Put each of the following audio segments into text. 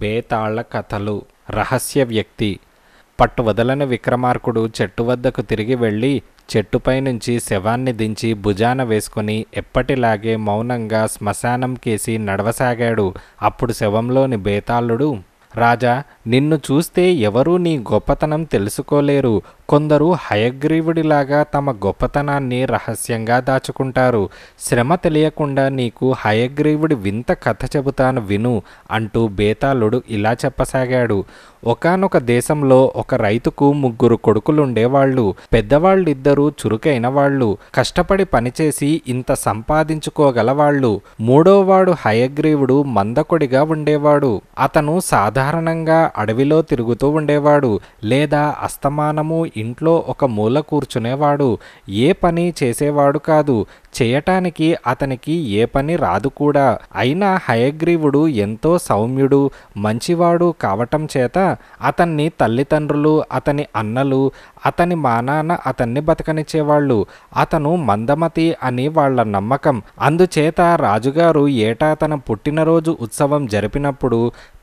బేతాళ్ల కథలు రహస్య వ్యక్తి పట్టు వదలని విక్రమార్కుడు చెట్టు వద్దకు తిరిగి వెళ్ళి చెట్టుపై నుంచి శవాన్ని దించి భుజాన వేసుకుని ఎప్పటిలాగే మౌనంగా శ్మశానం కేసి నడవసాగాడు అప్పుడు శవంలోని బేతాళుడు రాజా నిన్ను చూస్తే ఎవరూ నీ గొప్పతనం తెలుసుకోలేరు కొందరు హయగ్రీవుడిలాగా తమ గొప్పతనాన్ని రహస్యంగా దాచుకుంటారు శ్రమ తెలియకుండా నీకు హయగ్రీవుడి వింత కథ చెబుతాను విను అంటూ బేతాళుడు ఇలా చెప్పసాగాడు ఒకనొక దేశంలో ఒక రైతుకు ముగ్గురు కొడుకులుండేవాళ్ళు పెద్దవాళ్ళిద్దరూ చురుకైన వాళ్ళు కష్టపడి పనిచేసి ఇంత సంపాదించుకోగలవాళ్ళు మూడోవాడు హయగ్రీవుడు మందకొడిగా ఉండేవాడు అతను సాధారణంగా అడవిలో తిరుగుతూ ఉండేవాడు లేదా అస్తమానము ఇంట్లో ఒక మూల కూర్చునేవాడు ఏ పని చేసేవాడు కాదు చేయటానికి అతనికి ఏ పని రాదు కూడా అయినా హయగ్రీవుడు ఎంతో సౌమ్యుడు మంచివాడు కావటం చేత అతన్ని తల్లిదండ్రులు అతని అన్నలు అతని మానాన అతన్ని బతకనిచ్చేవాళ్ళు అతను మందమతి అని వాళ్ల నమ్మకం అందుచేత రాజుగారు ఏటా తన పుట్టినరోజు ఉత్సవం జరిపినప్పుడు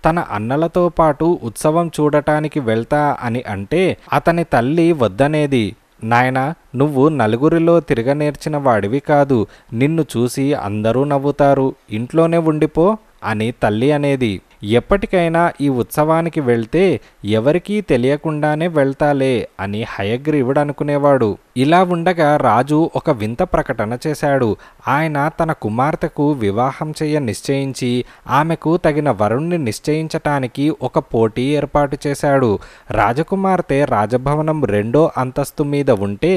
తన అన్నలతో పాటు ఉత్సవం చూడటానికి వెళ్తా అని అంటే అతని తల్లి వద్దనేది నాయన నువ్వు నలుగురిలో తిరగనేర్చిన వాడివి కాదు నిన్ను చూసి అందరూ నవ్వుతారు ఇంట్లోనే ఉండిపో అని తల్లి అనేది ఎప్పటికైనా ఈ ఉత్సవానికి వెళ్తే ఎవరికీ తెలియకుండానే వెళ్తాలే అని హయగ్రీవుడు అనుకునేవాడు ఇలా ఉండగా రాజు ఒక వింత ప్రకటన చేశాడు ఆయన తన కుమార్తెకు వివాహం చేయ నిశ్చయించి ఆమెకు తగిన వరుణ్ణి నిశ్చయించటానికి ఒక పోటీ ఏర్పాటు చేశాడు రాజకుమార్తె రాజభవనం రెండో అంతస్తు మీద ఉంటే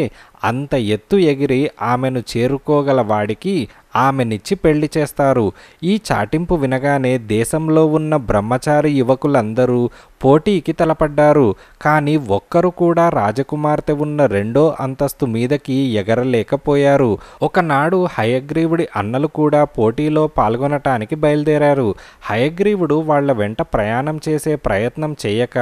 అంత ఎత్తు ఎగిరి ఆమెను చేరుకోగల వాడికి ఆమెనిచ్చి పెళ్లి చేస్తారు ఈ చాటింపు వినగానే దేశంలో ఉన్న బ్రహ్మచారి యువకులందరూ పోటీకి తలపడ్డారు కానీ ఒక్కరు కూడా రాజకుమార్తె ఉన్న రెండో అంతస్తు మీదకి ఎగరలేకపోయారు ఒకనాడు హయగ్రీవుడి అన్నలు కూడా పోటీలో పాల్గొనటానికి బయలుదేరారు హయగ్రీవుడు వాళ్ల వెంట ప్రయాణం చేసే ప్రయత్నం చేయక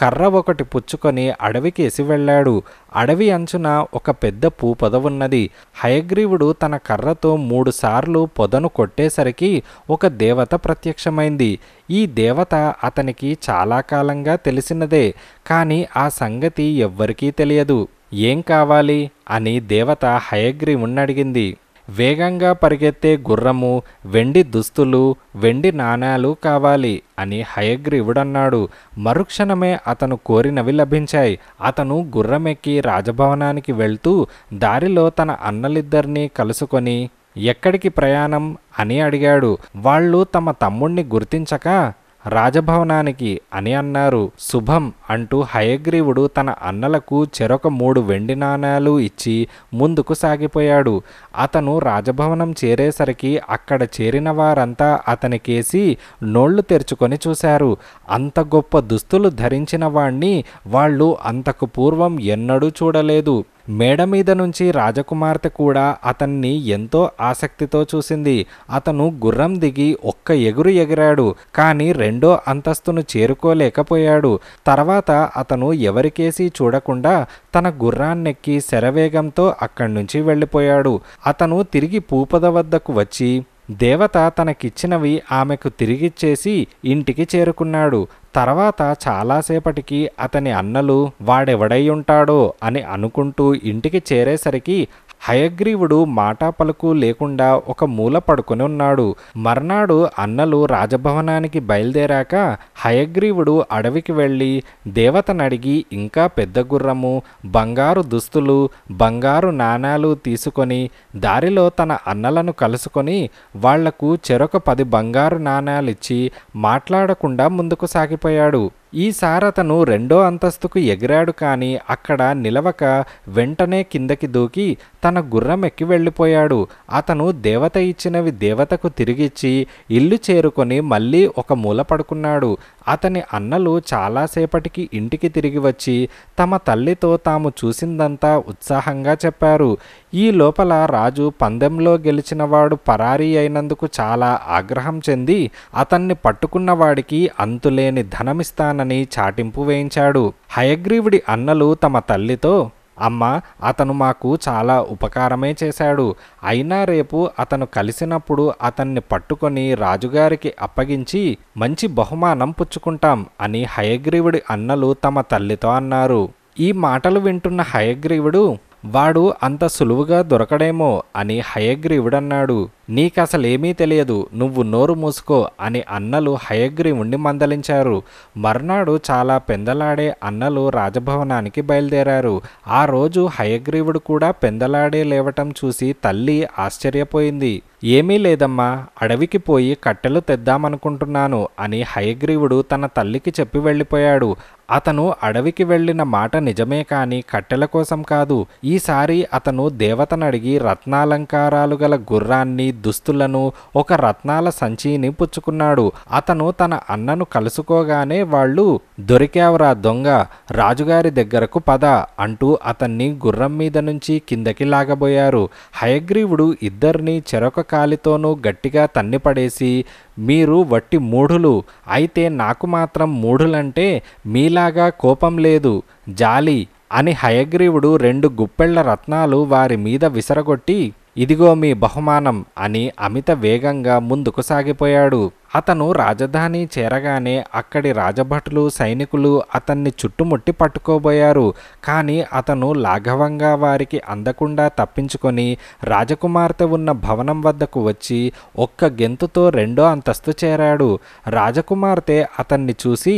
కర్ర ఒకటి పుచ్చుకొని అడవికేసి వెళ్ళాడు అడవి అంచున ఒక పెద్ద పొద ఉన్నది హయగ్రీవుడు తన కర్రతో మూడుసార్లు పొదను కొట్టేసరికి ఒక దేవత ప్రత్యక్షమైంది ఈ దేవత అతనికి చాలా కాలంగా తెలిసినదే కానీ ఆ సంగతి ఎవ్వరికీ తెలియదు ఏం కావాలి అని దేవత హయగ్రీవుణ్ణడిగింది వేగంగా పరిగెత్తే గుర్రము వెండి దుస్తులు వెండి నాణాలు కావాలి అని హయగ్రీవుడన్నాడు మరుక్షణమే అతను కోరినవి లభించాయి అతను గుర్రమెక్కి రాజభవనానికి వెళ్తూ దారిలో తన అన్నలిద్దరినీ కలుసుకొని ఎక్కడికి ప్రయాణం అని అడిగాడు వాళ్ళు తమ తమ్ముణ్ణి గుర్తించక రాజభవనానికి అని అన్నారు శుభం అంటూ హయగ్రీవుడు తన అన్నలకు చెరొక మూడు వెండి నాణాలు ఇచ్చి ముందుకు సాగిపోయాడు అతను రాజభవనం చేరేసరికి అక్కడ చేరిన వారంతా అతనికేసి నోళ్లు తెరుచుకొని చూశారు అంత గొప్ప దుస్తులు ధరించిన వాణ్ణి వాళ్ళు అంతకు పూర్వం ఎన్నడూ చూడలేదు మేడ మీద నుంచి రాజకుమార్తె కూడా అతన్ని ఎంతో ఆసక్తితో చూసింది అతను గుర్రం దిగి ఒక్క ఎగురు ఎగిరాడు కానీ రెండో అంతస్తును చేరుకోలేకపోయాడు తర్వాత తర్వాత అతను ఎవరికేసి చూడకుండా తన గుర్రాన్నెక్కి శరవేగంతో అక్కడి నుంచి వెళ్ళిపోయాడు అతను తిరిగి పూపద వద్దకు వచ్చి దేవత తనకిచ్చినవి ఆమెకు తిరిగిచ్చేసి ఇంటికి చేరుకున్నాడు తర్వాత చాలాసేపటికి అతని అన్నలు వాడెవడై ఉంటాడో అని అనుకుంటూ ఇంటికి చేరేసరికి హయగ్రీవుడు మాటా పలుకు లేకుండా ఒక మూల పడుకుని ఉన్నాడు మర్నాడు అన్నలు రాజభవనానికి బయలుదేరాక హయగ్రీవుడు అడవికి వెళ్ళి దేవతనడిగి ఇంకా పెద్ద గుర్రము బంగారు దుస్తులు బంగారు నాణాలు తీసుకొని దారిలో తన అన్నలను కలుసుకొని వాళ్లకు చెరొక పది బంగారు నాణాలిచ్చి మాట్లాడకుండా ముందుకు సాగిపోయాడు ఈసారి అతను రెండో అంతస్తుకు ఎగిరాడు కానీ అక్కడ నిలవక వెంటనే కిందకి దూకి తన గుర్రం ఎక్కి వెళ్ళిపోయాడు అతను దేవత ఇచ్చినవి దేవతకు తిరిగిచ్చి ఇల్లు చేరుకొని మళ్ళీ ఒక మూల పడుకున్నాడు అతని అన్నలు చాలాసేపటికి ఇంటికి తిరిగి వచ్చి తమ తల్లితో తాము చూసిందంతా ఉత్సాహంగా చెప్పారు ఈ లోపల రాజు పందెంలో గెలిచినవాడు పరారీ అయినందుకు చాలా ఆగ్రహం చెంది అతన్ని పట్టుకున్నవాడికి అంతులేని ధనమిస్తానని చాటింపు వేయించాడు హయగ్రీవుడి అన్నలు తమ తల్లితో అమ్మ అతను మాకు చాలా ఉపకారమే చేశాడు అయినా రేపు అతను కలిసినప్పుడు అతన్ని పట్టుకొని రాజుగారికి అప్పగించి మంచి బహుమానం పుచ్చుకుంటాం అని హయగ్రీవుడి అన్నలు తమ తల్లితో అన్నారు ఈ మాటలు వింటున్న హయగ్రీవుడు వాడు అంత సులువుగా దొరకడేమో అని హయగ్రీవుడన్నాడు నీకసలేమీ తెలియదు నువ్వు నోరు మూసుకో అని అన్నలు హయగ్రీవుణ్ణి మందలించారు మర్నాడు చాలా పెందలాడే అన్నలు రాజభవనానికి బయలుదేరారు ఆ రోజు హయగ్రీవుడు కూడా పెందలాడే లేవటం చూసి తల్లి ఆశ్చర్యపోయింది ఏమీ లేదమ్మా అడవికి పోయి కట్టెలు తెద్దామనుకుంటున్నాను అని హయగ్రీవుడు తన తల్లికి చెప్పి వెళ్ళిపోయాడు అతను అడవికి వెళ్ళిన మాట నిజమే కానీ కట్టెల కోసం కాదు ఈసారి అతను దేవతనడిగి రత్నాలంకారాలు గల గుర్రాన్ని దుస్తులను ఒక రత్నాల సంచిని పుచ్చుకున్నాడు అతను తన అన్నను కలుసుకోగానే వాళ్ళు దొరికావరా దొంగ రాజుగారి దగ్గరకు పద అంటూ అతన్ని గుర్రం మీద నుంచి కిందకి లాగబోయారు హయగ్రీవుడు ఇద్దరిని చెరొక కాలితోనూ గట్టిగా తన్నిపడేసి మీరు వట్టి మూఢులు అయితే నాకు మాత్రం మూఢులంటే మీలాగా కోపం లేదు జాలి అని హయగ్రీవుడు రెండు గుప్పెళ్ల రత్నాలు వారి మీద విసరగొట్టి ఇదిగో మీ బహుమానం అని అమిత వేగంగా ముందుకు సాగిపోయాడు అతను రాజధాని చేరగానే అక్కడి రాజభటులు సైనికులు అతన్ని చుట్టుముట్టి పట్టుకోబోయారు కానీ అతను లాఘవంగా వారికి అందకుండా తప్పించుకొని రాజకుమార్తె ఉన్న భవనం వద్దకు వచ్చి ఒక్క గెంతుతో రెండో అంతస్తు చేరాడు రాజకుమార్తె అతన్ని చూసి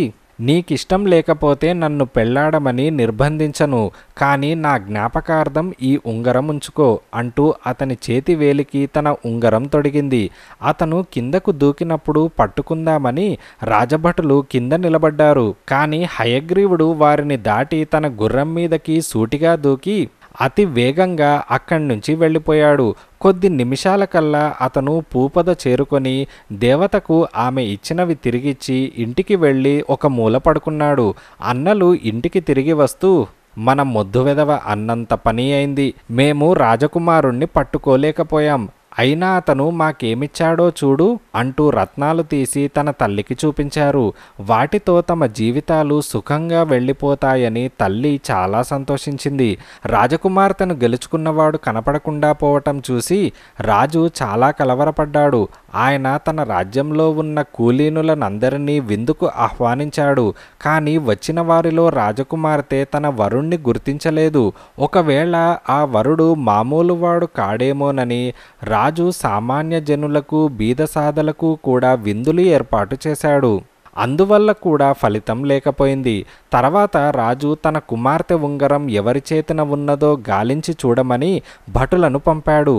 నీకిష్టం లేకపోతే నన్ను పెళ్లాడమని నిర్బంధించను కానీ నా జ్ఞాపకార్థం ఈ ఉంగరం ఉంచుకో అంటూ అతని చేతి వేలికి తన ఉంగరం తొడిగింది అతను కిందకు దూకినప్పుడు పట్టుకుందామని రాజభటులు కింద నిలబడ్డారు కానీ హయగ్రీవుడు వారిని దాటి తన గుర్రం మీదకి సూటిగా దూకి అతి వేగంగా అక్కడి నుంచి వెళ్ళిపోయాడు కొద్ది నిమిషాల కల్లా అతను పూపద చేరుకొని దేవతకు ఆమె ఇచ్చినవి తిరిగిచ్చి ఇంటికి వెళ్ళి ఒక మూల పడుకున్నాడు అన్నలు ఇంటికి తిరిగి వస్తూ మన మొద్దు విధవ అన్నంత పని అయింది మేము రాజకుమారుణ్ణి పట్టుకోలేకపోయాం అయినా అతను మాకేమిచ్చాడో చూడు అంటూ రత్నాలు తీసి తన తల్లికి చూపించారు వాటితో తమ జీవితాలు సుఖంగా వెళ్ళిపోతాయని తల్లి చాలా సంతోషించింది రాజకుమార్తెను గెలుచుకున్నవాడు కనపడకుండా పోవటం చూసి రాజు చాలా కలవరపడ్డాడు ఆయన తన రాజ్యంలో ఉన్న కూలీనులనందరినీ విందుకు ఆహ్వానించాడు కానీ వచ్చిన వారిలో రాజకుమార్తె తన వరుణ్ణి గుర్తించలేదు ఒకవేళ ఆ వరుడు మామూలు వాడు కాడేమోనని రా రాజు సామాన్య జనులకు బీద సాధలకు కూడా విందులు ఏర్పాటు చేశాడు అందువల్ల కూడా ఫలితం లేకపోయింది తర్వాత రాజు తన కుమార్తె ఉంగరం ఎవరి చేతిన ఉన్నదో గాలించి చూడమని భటులను పంపాడు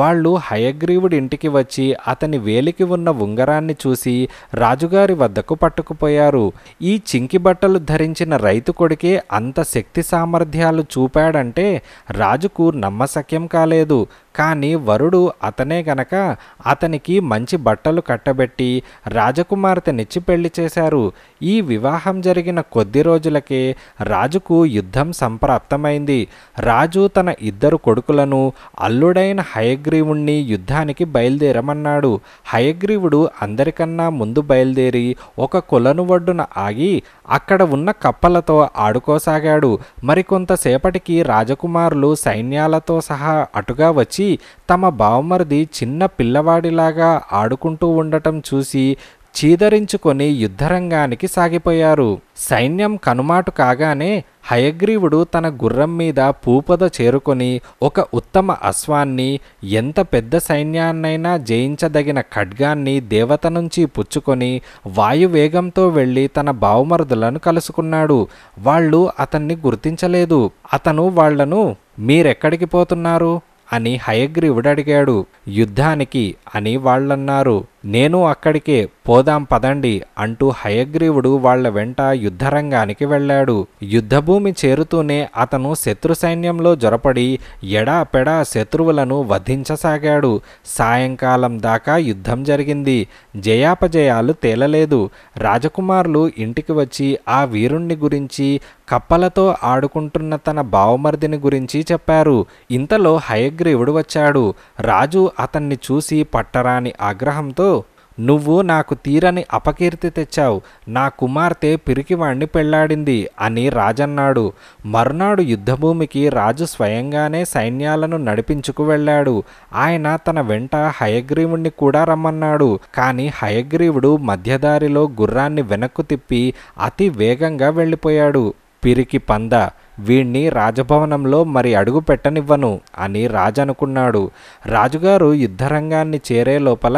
వాళ్ళు హయగ్రీవుడి ఇంటికి వచ్చి అతని వేలికి ఉన్న ఉంగరాన్ని చూసి రాజుగారి వద్దకు పట్టుకుపోయారు ఈ చింకి బట్టలు ధరించిన రైతు కొడుకే అంత శక్తి సామర్థ్యాలు చూపాడంటే రాజుకు నమ్మశక్యం కాలేదు కానీ వరుడు అతనే గనక అతనికి మంచి బట్టలు కట్టబెట్టి రాజకుమార్తెనిచ్చి పెళ్లి చేశారు ఈ వివాహం జరిగిన కొద్ది రోజులకే రాజుకు యుద్ధం సంప్రాప్తమైంది రాజు తన ఇద్దరు కొడుకులను అల్లుడైన హయగ్రీవుణ్ణి యుద్ధానికి బయలుదేరమన్నాడు హయగ్రీవుడు అందరికన్నా ముందు బయలుదేరి ఒక కులను ఒడ్డున ఆగి అక్కడ ఉన్న కప్పలతో ఆడుకోసాగాడు మరికొంతసేపటికి రాజకుమారులు సైన్యాలతో సహా అటుగా వచ్చి తమ బావమరిది చిన్న పిల్లవాడిలాగా ఆడుకుంటూ ఉండటం చూసి చీదరించుకొని యుద్ధరంగానికి సాగిపోయారు సైన్యం కనుమాటు కాగానే హయగ్రీవుడు తన గుర్రం మీద పూపద చేరుకొని ఒక ఉత్తమ అశ్వాన్ని ఎంత పెద్ద సైన్యాన్నైనా జయించదగిన ఖడ్గాన్ని దేవత నుంచి పుచ్చుకొని వాయువేగంతో వెళ్ళి తన బావుమరుదులను కలుసుకున్నాడు వాళ్ళు అతన్ని గుర్తించలేదు అతను వాళ్లను మీరెక్కడికి పోతున్నారు అని హయగ్రీవుడు అడిగాడు యుద్ధానికి అని వాళ్ళన్నారు నేను అక్కడికే పోదాం పదండి అంటూ హయగ్రీవుడు వాళ్ల వెంట యుద్ధరంగానికి వెళ్ళాడు యుద్ధభూమి చేరుతూనే అతను శత్రు సైన్యంలో జొరపడి ఎడా పెడా శత్రువులను వధించసాగాడు సాయంకాలం దాకా యుద్ధం జరిగింది జయాపజయాలు తేలలేదు రాజకుమారులు ఇంటికి వచ్చి ఆ వీరుణ్ణి గురించి కప్పలతో ఆడుకుంటున్న తన బావమర్దిని గురించి చెప్పారు ఇంతలో హయగ్రీవుడు వచ్చాడు రాజు అతన్ని చూసి పట్టరాని ఆగ్రహంతో నువ్వు నాకు తీరని అపకీర్తి తెచ్చావు నా కుమార్తె పిరికివాణ్ణి పెళ్లాడింది అని రాజన్నాడు మరునాడు యుద్ధభూమికి రాజు స్వయంగానే సైన్యాలను నడిపించుకు వెళ్ళాడు ఆయన తన వెంట హయగ్రీవుణ్ణి కూడా రమ్మన్నాడు కానీ హయగ్రీవుడు మధ్యదారిలో గుర్రాన్ని వెనక్కు తిప్పి అతి వేగంగా వెళ్ళిపోయాడు పిరికి పంద వీణ్ణి రాజభవనంలో మరి అడుగు పెట్టనివ్వను అని రాజనుకున్నాడు రాజుగారు యుద్ధరంగాన్ని చేరే లోపల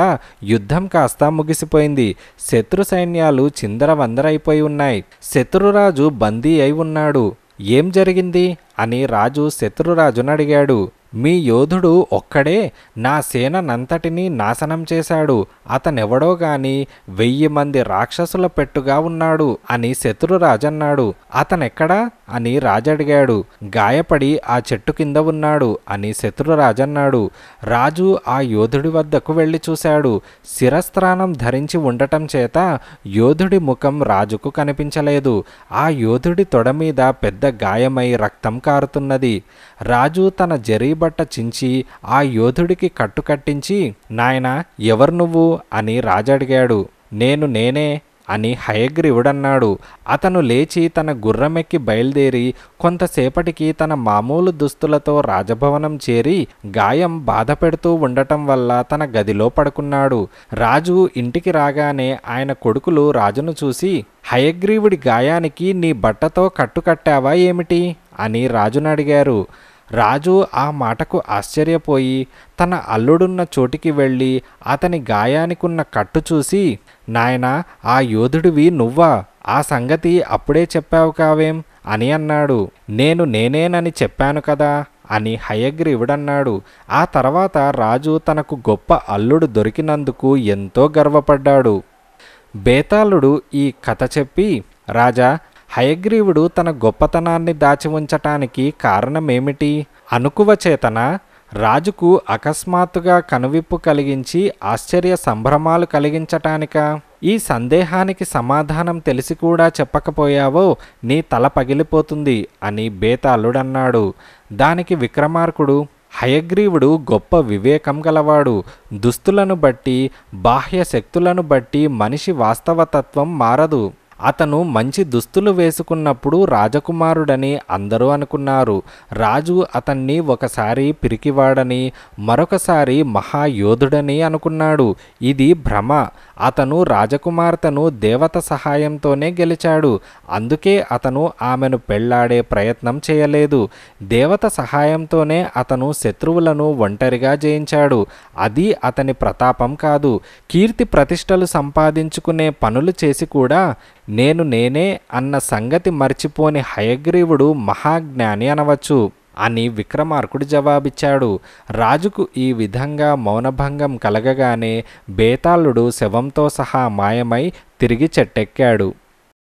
యుద్ధం కాస్త ముగిసిపోయింది శత్రు సైన్యాలు చిందరవందరైపోయి ఉన్నాయి శత్రురాజు బందీ అయి ఉన్నాడు ఏం జరిగింది అని రాజు శత్రురాజును అడిగాడు మీ యోధుడు ఒక్కడే నా సేననంతటినీ నాశనం చేశాడు అతనెవడో గాని వెయ్యి మంది రాక్షసుల పెట్టుగా ఉన్నాడు అని శత్రురాజన్నాడు అతనెక్కడా అని రాజడిగాడు గాయపడి ఆ చెట్టు కింద ఉన్నాడు అని శత్రురాజన్నాడు రాజు ఆ యోధుడి వద్దకు వెళ్ళి చూశాడు శిరస్త్రాణం ధరించి ఉండటం చేత యోధుడి ముఖం రాజుకు కనిపించలేదు ఆ యోధుడి తొడ మీద పెద్ద గాయమై రక్తం కారుతున్నది రాజు తన జరీబట్ట చించి ఆ యోధుడికి కట్టుకట్టించి నాయన ఎవరు నువ్వు అని రాజడిగాడు నేను నేనే అని హయగ్రీవుడన్నాడు అతను లేచి తన గుర్రమెక్కి బయలుదేరి కొంతసేపటికి తన మామూలు దుస్తులతో రాజభవనం చేరి గాయం బాధ పెడుతూ ఉండటం వల్ల తన గదిలో పడుకున్నాడు రాజు ఇంటికి రాగానే ఆయన కొడుకులు రాజును చూసి హయగ్రీవుడి గాయానికి నీ బట్టతో కట్టుకట్టావా ఏమిటి అని రాజును అడిగారు రాజు ఆ మాటకు ఆశ్చర్యపోయి తన అల్లుడున్న చోటికి వెళ్ళి అతని గాయానికున్న కట్టు చూసి నాయనా ఆ యోధుడివి నువ్వా ఆ సంగతి అప్పుడే చెప్పావు కావేం అని అన్నాడు నేను నేనేనని చెప్పాను కదా అని హయగ్రీవుడన్నాడు ఆ తర్వాత రాజు తనకు గొప్ప అల్లుడు దొరికినందుకు ఎంతో గర్వపడ్డాడు బేతాళుడు ఈ కథ చెప్పి రాజా హయగ్రీవుడు తన గొప్పతనాన్ని దాచి ఉంచటానికి కారణమేమిటి అనుకువ చేతన రాజుకు అకస్మాత్తుగా కనువిప్పు కలిగించి ఆశ్చర్య సంభ్రమాలు కలిగించటానికా ఈ సందేహానికి సమాధానం తెలిసి కూడా చెప్పకపోయావో నీ తల పగిలిపోతుంది అని బేతాళుడన్నాడు దానికి విక్రమార్కుడు హయగ్రీవుడు గొప్ప వివేకం గలవాడు దుస్తులను బట్టి బాహ్య శక్తులను బట్టి మనిషి వాస్తవతత్వం మారదు అతను మంచి దుస్తులు వేసుకున్నప్పుడు రాజకుమారుడని అందరూ అనుకున్నారు రాజు అతన్ని ఒకసారి పిరికివాడని మరొకసారి మహాయోధుడని అనుకున్నాడు ఇది భ్రమ అతను రాజకుమార్తెను దేవత సహాయంతోనే గెలిచాడు అందుకే అతను ఆమెను పెళ్లాడే ప్రయత్నం చేయలేదు దేవత సహాయంతోనే అతను శత్రువులను ఒంటరిగా జయించాడు అది అతని ప్రతాపం కాదు కీర్తి ప్రతిష్టలు సంపాదించుకునే పనులు చేసి కూడా నేను నేనే అన్న సంగతి మర్చిపోని హయగ్రీవుడు మహాజ్ఞాని అనవచ్చు అని విక్రమార్కుడు జవాబిచ్చాడు రాజుకు ఈ విధంగా మౌనభంగం కలగగానే బేతాళుడు శవంతో సహా మాయమై తిరిగి చెట్టెక్కాడు